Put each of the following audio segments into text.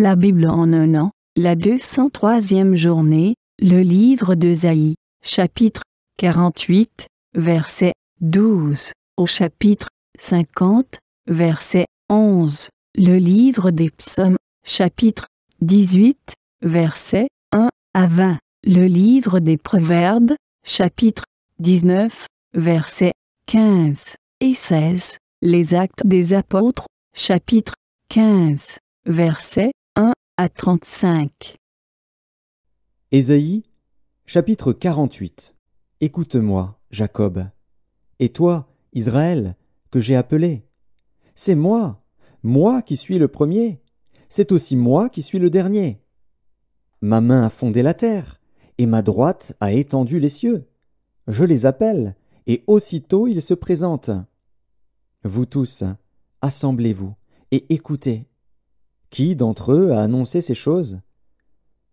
La Bible en un an, la 203e journée, le livre de Zaïe, chapitre 48, verset 12, au chapitre 50, verset 11, le livre des psaumes, chapitre 18, verset 1 à 20, le livre des proverbes, chapitre 19, verset 15 et 16, les actes des apôtres, chapitre 15, verset à 35. Ésaïe, chapitre 48. Écoute-moi, Jacob. Et toi, Israël, que j'ai appelé. C'est moi, moi qui suis le premier. C'est aussi moi qui suis le dernier. Ma main a fondé la terre, et ma droite a étendu les cieux. Je les appelle, et aussitôt ils se présentent. Vous tous, assemblez-vous, et écoutez. Qui d'entre eux a annoncé ces choses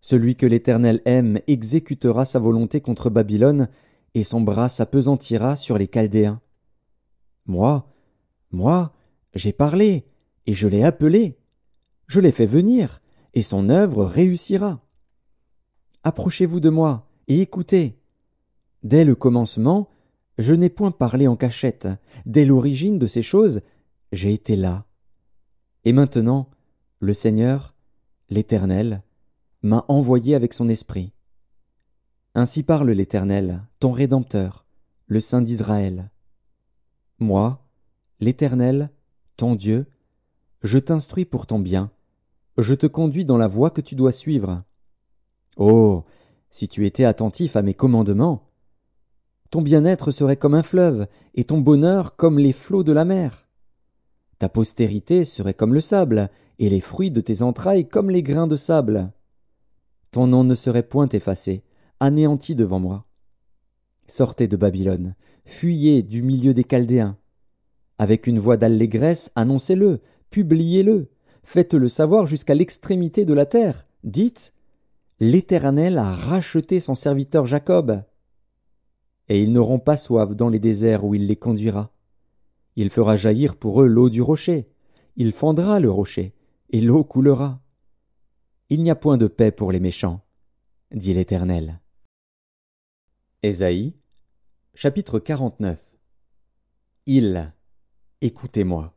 Celui que l'Éternel aime exécutera sa volonté contre Babylone, et son bras s'appesantira sur les Chaldéens. Moi, moi, j'ai parlé, et je l'ai appelé. Je l'ai fait venir, et son œuvre réussira. Approchez-vous de moi, et écoutez. Dès le commencement, je n'ai point parlé en cachette. Dès l'origine de ces choses, j'ai été là. Et maintenant, le Seigneur, l'Éternel, m'a envoyé avec son esprit. Ainsi parle l'Éternel, ton Rédempteur, le Saint d'Israël. Moi, l'Éternel, ton Dieu, je t'instruis pour ton bien, je te conduis dans la voie que tu dois suivre. Oh. Si tu étais attentif à mes commandements, ton bien-être serait comme un fleuve, et ton bonheur comme les flots de la mer. Ta postérité serait comme le sable, et les fruits de tes entrailles comme les grains de sable. Ton nom ne serait point effacé, anéanti devant moi. Sortez de Babylone, fuyez du milieu des Chaldéens. Avec une voix d'allégresse, annoncez-le, publiez-le, faites-le savoir jusqu'à l'extrémité de la terre. Dites L'Éternel a racheté son serviteur Jacob. Et ils n'auront pas soif dans les déserts où il les conduira. Il fera jaillir pour eux l'eau du rocher. Il fendra le rocher et l'eau coulera. Il n'y a point de paix pour les méchants, dit l'Éternel. Ésaïe, chapitre 49 Il, écoutez-moi.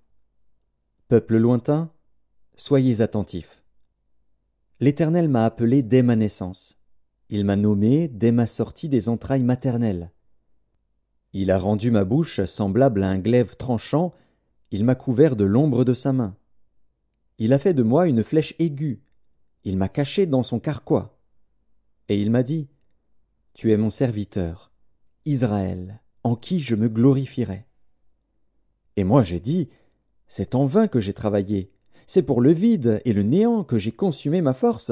Peuple lointain, soyez attentifs. L'Éternel m'a appelé dès ma naissance. Il m'a nommé dès ma sortie des entrailles maternelles. Il a rendu ma bouche semblable à un glaive tranchant, il m'a couvert de l'ombre de sa main. Il a fait de moi une flèche aiguë, il m'a caché dans son carquois. Et il m'a dit, Tu es mon serviteur, Israël, en qui je me glorifierai. Et moi j'ai dit, C'est en vain que j'ai travaillé, c'est pour le vide et le néant que j'ai consumé ma force.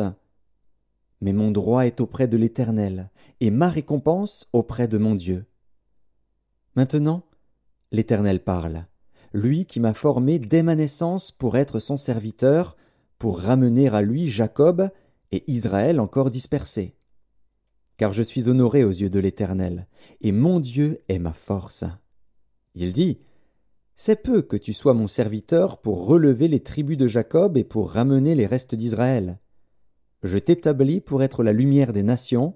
Mais mon droit est auprès de l'Éternel, et ma récompense auprès de mon Dieu. Maintenant, l'Éternel parle lui qui m'a formé dès ma naissance pour être son serviteur, pour ramener à lui Jacob et Israël encore dispersés. Car je suis honoré aux yeux de l'Éternel, et mon Dieu est ma force. Il dit C'est peu que tu sois mon serviteur pour relever les tribus de Jacob et pour ramener les restes d'Israël. Je t'établis pour être la lumière des nations,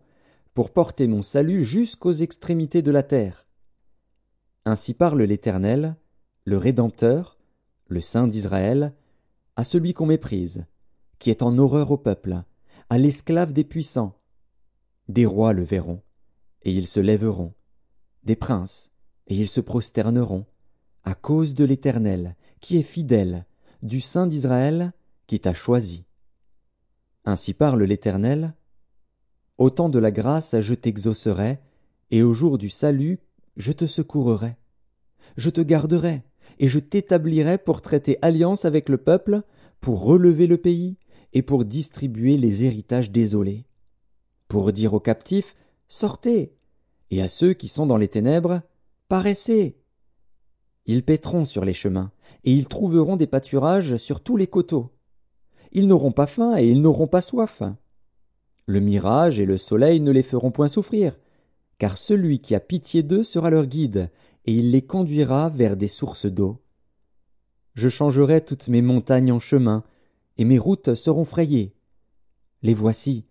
pour porter mon salut jusqu'aux extrémités de la terre. Ainsi parle l'Éternel, le Rédempteur, le Saint d'Israël, à celui qu'on méprise, qui est en horreur au peuple, à l'esclave des puissants. Des rois le verront, et ils se lèveront, des princes, et ils se prosterneront, à cause de l'Éternel, qui est fidèle, du Saint d'Israël, qui t'a choisi. Ainsi parle l'Éternel. Au temps de la grâce je t'exaucerai, et au jour du salut je te secourrai. Je te garderai, et je t'établirai pour traiter alliance avec le peuple, pour relever le pays, et pour distribuer les héritages désolés. Pour dire aux captifs, sortez, et à ceux qui sont dans les ténèbres, paraissez. Ils péteront sur les chemins, et ils trouveront des pâturages sur tous les coteaux. Ils n'auront pas faim et ils n'auront pas soif. Le mirage et le soleil ne les feront point souffrir, car celui qui a pitié d'eux sera leur guide, et il les conduira vers des sources d'eau. Je changerai toutes mes montagnes en chemin, et mes routes seront frayées. Les voici,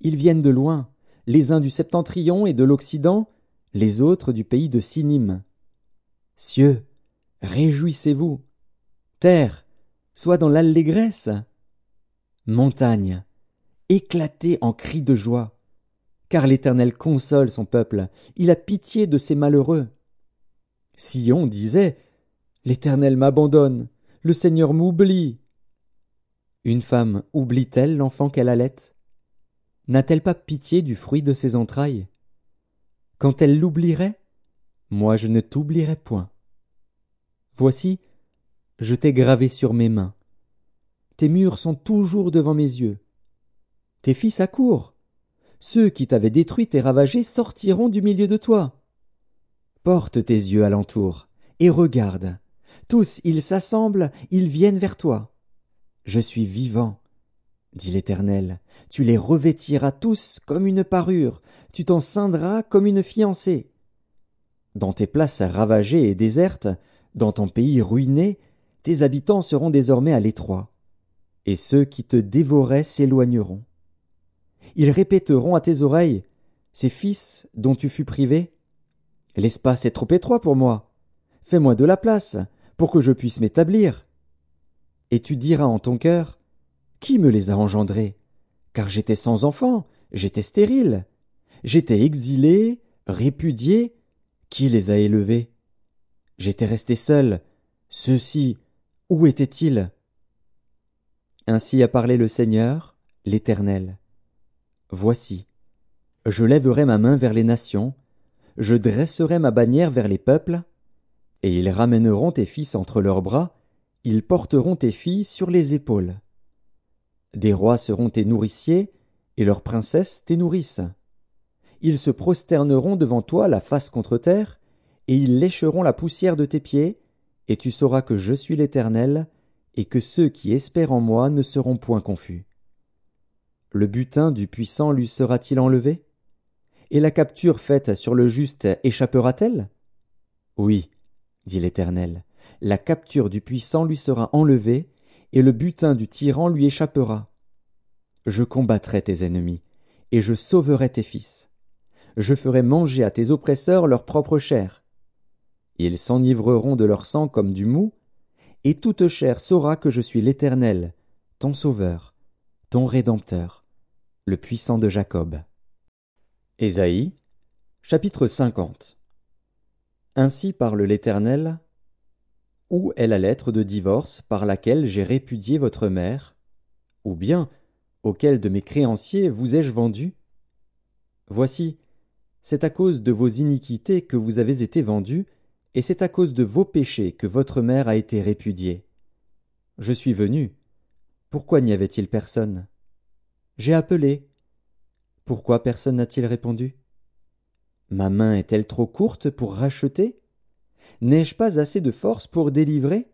ils viennent de loin, les uns du septentrion et de l'Occident, les autres du pays de Sinim. Cieux, réjouissez-vous. Terre, sois dans l'allégresse. Montagnes, éclatez en cris de joie. Car l'Éternel console son peuple, il a pitié de ses malheureux. Sion disait L'Éternel m'abandonne, le Seigneur m'oublie. Une femme oublie-t-elle l'enfant qu'elle allait N'a-t-elle pas pitié du fruit de ses entrailles Quand elle l'oublierait, moi je ne t'oublierai point. Voici, je t'ai gravé sur mes mains. Tes murs sont toujours devant mes yeux. Tes fils accourent. Ceux qui t'avaient détruit et ravagé sortiront du milieu de toi. Porte tes yeux alentour, et regarde. Tous ils s'assemblent, ils viennent vers toi. Je suis vivant, dit l'Éternel, tu les revêtiras tous comme une parure, tu t'en ceindras comme une fiancée. Dans tes places ravagées et désertes, dans ton pays ruiné, tes habitants seront désormais à l'étroit, et ceux qui te dévoraient s'éloigneront. Ils répéteront à tes oreilles, Ces fils dont tu fus privé, L'espace est trop étroit pour moi. Fais-moi de la place, pour que je puisse m'établir. Et tu diras en ton cœur, Qui me les a engendrés? Car j'étais sans enfant, j'étais stérile, j'étais exilé, répudié, qui les a élevés? J'étais resté seul, ceux-ci, où étaient-ils? Ainsi a parlé le Seigneur, l'Éternel. Voici, je lèverai ma main vers les nations, je dresserai ma bannière vers les peuples, et ils ramèneront tes fils entre leurs bras, ils porteront tes filles sur les épaules. Des rois seront tes nourriciers, et leurs princesses tes nourrices. Ils se prosterneront devant toi la face contre terre, et ils lécheront la poussière de tes pieds, et tu sauras que je suis l'Éternel, et que ceux qui espèrent en moi ne seront point confus. Le butin du puissant lui sera-t-il enlevé et la capture faite sur le juste échappera-t-elle Oui, dit l'Éternel, la capture du puissant lui sera enlevée, et le butin du tyran lui échappera. Je combattrai tes ennemis, et je sauverai tes fils. Je ferai manger à tes oppresseurs leur propre chair. Ils s'enivreront de leur sang comme du mou, et toute chair saura que je suis l'Éternel, ton Sauveur, ton Rédempteur, le puissant de Jacob. Ésaïe, chapitre 50 Ainsi parle l'Éternel Où est la lettre de divorce par laquelle j'ai répudié votre mère Ou bien, auquel de mes créanciers vous ai-je vendu Voici, c'est à cause de vos iniquités que vous avez été vendus, et c'est à cause de vos péchés que votre mère a été répudiée. Je suis venu. Pourquoi n'y avait-il personne J'ai appelé, pourquoi personne n'a-t-il répondu Ma main est-elle trop courte pour racheter N'ai-je pas assez de force pour délivrer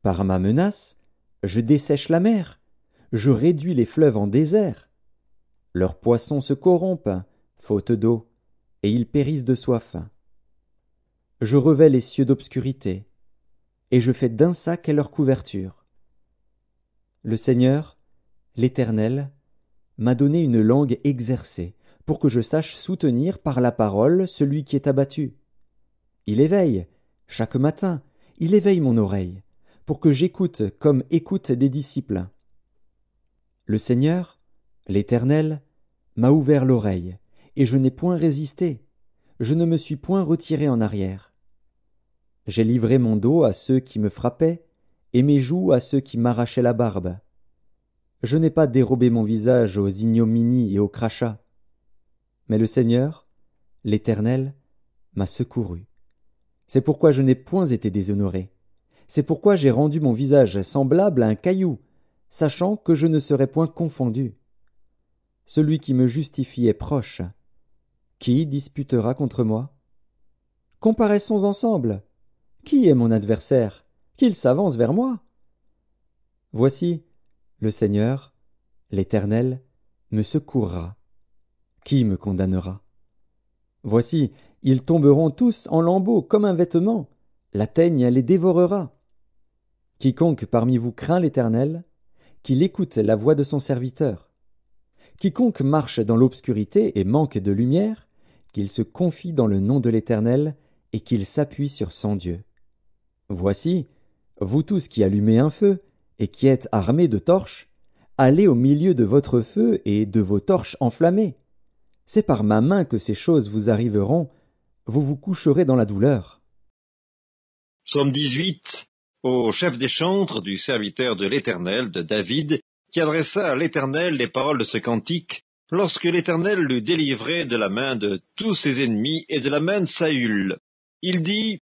Par ma menace, je dessèche la mer, je réduis les fleuves en désert. Leurs poissons se corrompent, faute d'eau, et ils périssent de soif. Je revais les cieux d'obscurité, et je fais d'un sac leur couverture. Le Seigneur, l'Éternel, m'a donné une langue exercée, pour que je sache soutenir par la parole celui qui est abattu. Il éveille, chaque matin, il éveille mon oreille, pour que j'écoute comme écoute des disciples. Le Seigneur, l'Éternel, m'a ouvert l'oreille, et je n'ai point résisté, je ne me suis point retiré en arrière. J'ai livré mon dos à ceux qui me frappaient, et mes joues à ceux qui m'arrachaient la barbe. Je n'ai pas dérobé mon visage aux ignominies et aux crachats. Mais le Seigneur, l'Éternel, m'a secouru. C'est pourquoi je n'ai point été déshonoré. C'est pourquoi j'ai rendu mon visage semblable à un caillou, sachant que je ne serai point confondu. Celui qui me justifie est proche. Qui disputera contre moi Comparaissons ensemble. Qui est mon adversaire Qu'il s'avance vers moi. Voici, le Seigneur, l'Éternel, me secourra. Qui me condamnera Voici, ils tomberont tous en lambeaux comme un vêtement, la teigne les dévorera. Quiconque parmi vous craint l'Éternel, qu'il écoute la voix de son serviteur. Quiconque marche dans l'obscurité et manque de lumière, qu'il se confie dans le nom de l'Éternel et qu'il s'appuie sur son Dieu. Voici, vous tous qui allumez un feu, et qui êtes armé de torches, allez au milieu de votre feu et de vos torches enflammées. C'est par ma main que ces choses vous arriveront, vous vous coucherez dans la douleur. Somme 18 au chef des chantres du serviteur de l'Éternel de David, qui adressa à l'Éternel les paroles de ce cantique, lorsque l'Éternel l'eut délivré de la main de tous ses ennemis et de la main de Saül. Il dit,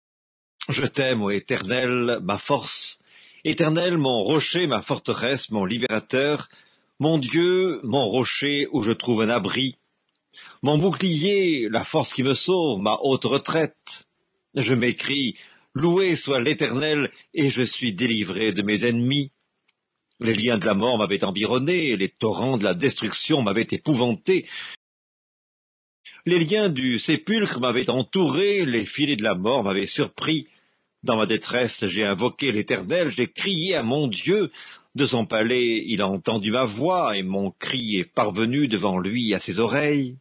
Je t'aime, ô Éternel, ma force, Éternel, mon rocher, ma forteresse, mon libérateur, mon Dieu, mon rocher où je trouve un abri, mon bouclier, la force qui me sauve, ma haute retraite. Je m'écris, Loué soit l'Éternel, et je suis délivré de mes ennemis. Les liens de la mort m'avaient environné, les torrents de la destruction m'avaient épouvanté. Les liens du sépulcre m'avaient entouré, les filets de la mort m'avaient surpris. Dans ma détresse, j'ai invoqué l'Éternel, j'ai crié à mon Dieu. De son palais, il a entendu ma voix, et mon cri est parvenu devant lui à ses oreilles.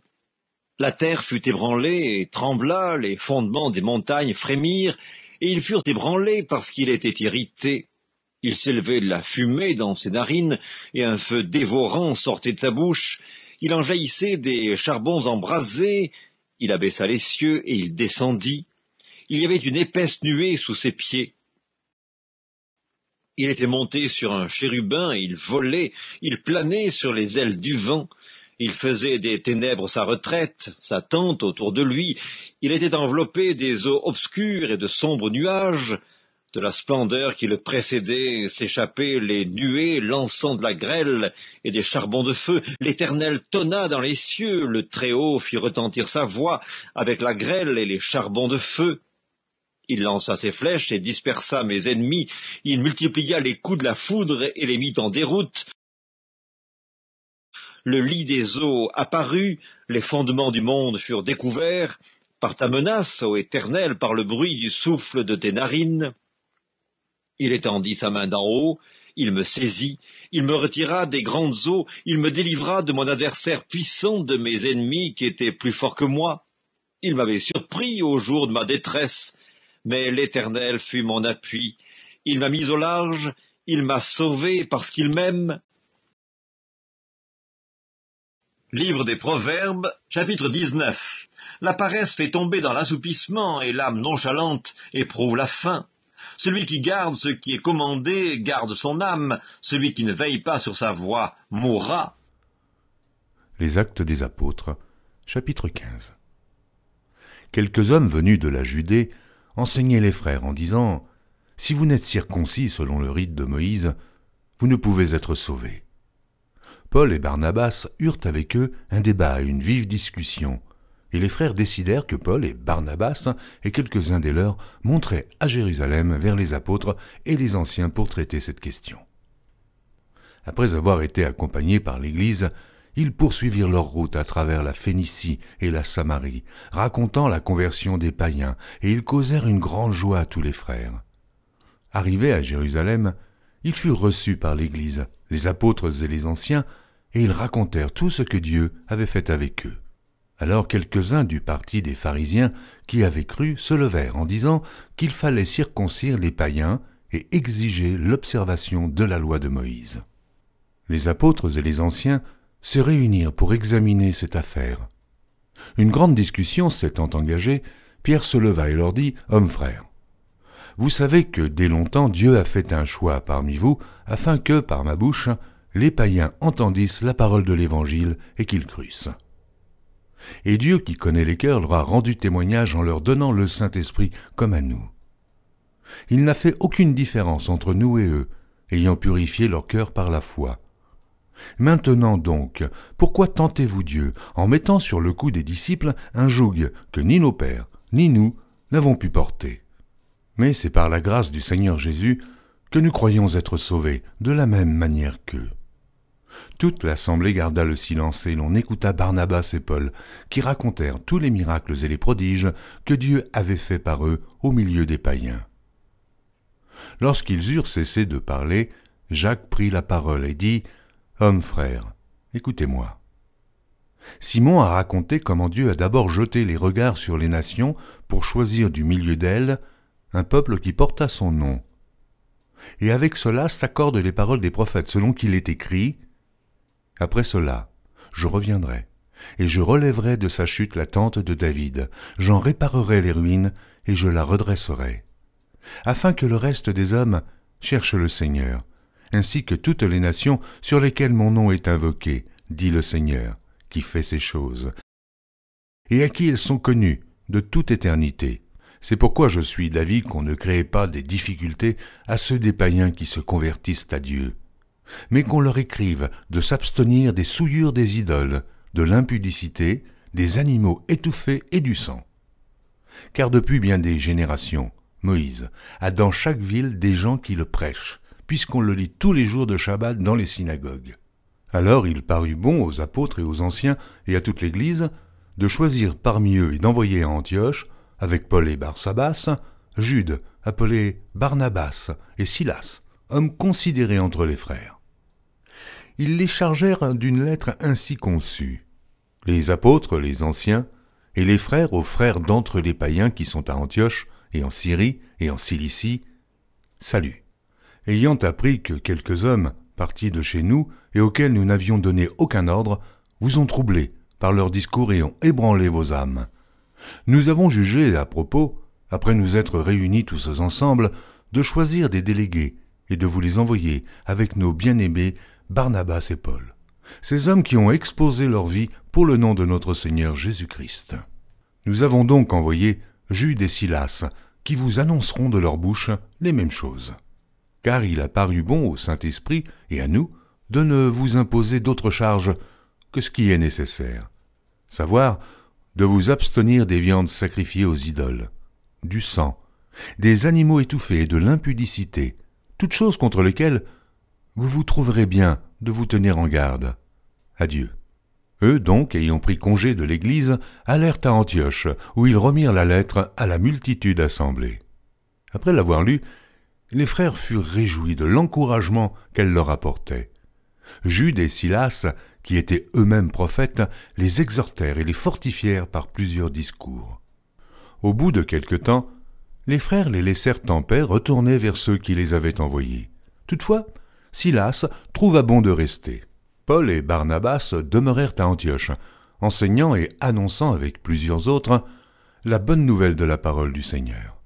La terre fut ébranlée et trembla, les fondements des montagnes frémirent, et ils furent ébranlés parce qu'il était irrité. Il s'élevait de la fumée dans ses narines, et un feu dévorant sortait de sa bouche. Il en jaillissait des charbons embrasés, il abaissa les cieux et il descendit. Il y avait une épaisse nuée sous ses pieds. Il était monté sur un chérubin, il volait, il planait sur les ailes du vent, il faisait des ténèbres sa retraite, sa tente autour de lui, il était enveloppé des eaux obscures et de sombres nuages, de la splendeur qui le précédait s'échappaient les nuées l'encens de la grêle et des charbons de feu. L'Éternel tonna dans les cieux, le Très-Haut fit retentir sa voix avec la grêle et les charbons de feu il lança ses flèches et dispersa mes ennemis, il multiplia les coups de la foudre et les mit en déroute. Le lit des eaux apparut, les fondements du monde furent découverts, par ta menace, ô Éternel, par le bruit du souffle de tes narines. Il étendit sa main d'en haut, il me saisit, il me retira des grandes eaux, il me délivra de mon adversaire puissant, de mes ennemis qui étaient plus forts que moi. Il m'avait surpris au jour de ma détresse, mais l'Éternel fut mon appui. Il m'a mis au large, il m'a sauvé parce qu'il m'aime. Livre des Proverbes, chapitre 19. La paresse fait tomber dans l'assoupissement et l'âme nonchalante éprouve la faim. Celui qui garde ce qui est commandé garde son âme, celui qui ne veille pas sur sa voie mourra. Les Actes des Apôtres, chapitre 15. Quelques hommes venus de la Judée enseignait les frères en disant Si vous n'êtes circoncis selon le rite de Moïse, vous ne pouvez être sauvés. Paul et Barnabas eurent avec eux un débat, une vive discussion, et les frères décidèrent que Paul et Barnabas et quelques-uns des leurs montraient à Jérusalem vers les apôtres et les anciens pour traiter cette question. Après avoir été accompagnés par l'Église, ils poursuivirent leur route à travers la Phénicie et la Samarie, racontant la conversion des païens, et ils causèrent une grande joie à tous les frères. Arrivés à Jérusalem, ils furent reçus par l'Église, les apôtres et les anciens, et ils racontèrent tout ce que Dieu avait fait avec eux. Alors quelques-uns du parti des pharisiens qui avaient cru se levèrent en disant qu'il fallait circoncire les païens et exiger l'observation de la loi de Moïse. Les apôtres et les anciens se réunir pour examiner cette affaire. Une grande discussion s'étant engagée, Pierre se leva et leur dit Hommes frères, vous savez que dès longtemps Dieu a fait un choix parmi vous, afin que, par ma bouche, les païens entendissent la parole de l'Évangile et qu'ils crussent. Et Dieu qui connaît les cœurs leur a rendu témoignage en leur donnant le Saint-Esprit comme à nous. Il n'a fait aucune différence entre nous et eux, ayant purifié leur cœur par la foi, Maintenant donc, pourquoi tentez-vous Dieu en mettant sur le cou des disciples un joug que ni nos pères, ni nous n'avons pu porter Mais c'est par la grâce du Seigneur Jésus que nous croyons être sauvés de la même manière qu'eux. Toute l'assemblée garda le silence et l'on écouta Barnabas et Paul, qui racontèrent tous les miracles et les prodiges que Dieu avait faits par eux au milieu des païens. Lorsqu'ils eurent cessé de parler, Jacques prit la parole et dit Homme frère, écoutez-moi. Simon a raconté comment Dieu a d'abord jeté les regards sur les nations pour choisir du milieu d'elles un peuple qui porta son nom. Et avec cela s'accordent les paroles des prophètes, selon qu'il est écrit Après cela, je reviendrai, et je relèverai de sa chute la tente de David, j'en réparerai les ruines, et je la redresserai, afin que le reste des hommes cherche le Seigneur, ainsi que toutes les nations sur lesquelles mon nom est invoqué, dit le Seigneur, qui fait ces choses, et à qui elles sont connues de toute éternité. C'est pourquoi je suis d'avis qu'on ne crée pas des difficultés à ceux des païens qui se convertissent à Dieu, mais qu'on leur écrive de s'abstenir des souillures des idoles, de l'impudicité, des animaux étouffés et du sang. Car depuis bien des générations, Moïse a dans chaque ville des gens qui le prêchent, puisqu'on le lit tous les jours de Shabbat dans les synagogues. Alors il parut bon aux apôtres et aux anciens et à toute l'Église de choisir parmi eux et d'envoyer à Antioche, avec Paul et Barsabas, Jude, appelé Barnabas, et Silas, hommes considérés entre les frères. Ils les chargèrent d'une lettre ainsi conçue. Les apôtres, les anciens, et les frères aux frères d'entre les païens qui sont à Antioche, et en Syrie, et en Cilicie, salut ayant appris que quelques hommes, partis de chez nous et auxquels nous n'avions donné aucun ordre, vous ont troublés par leurs discours et ont ébranlé vos âmes. Nous avons jugé à propos, après nous être réunis tous ensemble, de choisir des délégués et de vous les envoyer avec nos bien-aimés Barnabas et Paul, ces hommes qui ont exposé leur vie pour le nom de notre Seigneur Jésus-Christ. Nous avons donc envoyé Jude et Silas, qui vous annonceront de leur bouche les mêmes choses car il a paru bon au Saint-Esprit et à nous de ne vous imposer d'autres charges que ce qui est nécessaire, savoir de vous abstenir des viandes sacrifiées aux idoles, du sang, des animaux étouffés et de l'impudicité, toutes choses contre lesquelles vous vous trouverez bien de vous tenir en garde. Adieu. Eux donc, ayant pris congé de l'Église, allèrent à Antioche, où ils remirent la lettre à la multitude assemblée. Après l'avoir lue, les frères furent réjouis de l'encouragement qu'elle leur apportait. Jude et Silas, qui étaient eux-mêmes prophètes, les exhortèrent et les fortifièrent par plusieurs discours. Au bout de quelque temps, les frères les laissèrent en paix retourner vers ceux qui les avaient envoyés. Toutefois, Silas trouva bon de rester. Paul et Barnabas demeurèrent à Antioche, enseignant et annonçant avec plusieurs autres la bonne nouvelle de la parole du Seigneur.